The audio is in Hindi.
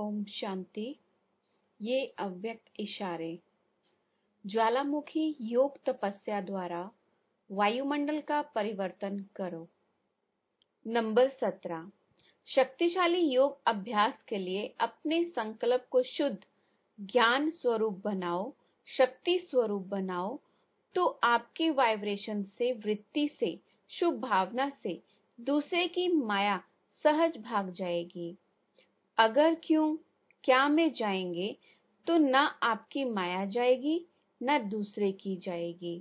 ओम शांति ये अव्यक्त इशारे ज्वालामुखी योग तपस्या द्वारा वायुमंडल का परिवर्तन करो नंबर सत्रह शक्तिशाली योग अभ्यास के लिए अपने संकल्प को शुद्ध ज्ञान स्वरूप बनाओ शक्ति स्वरूप बनाओ तो आपके वाइब्रेशन से वृत्ति से शुभ भावना से दूसरे की माया सहज भाग जाएगी अगर क्यों क्या में जाएंगे तो न आपकी माया जाएगी न दूसरे की जाएगी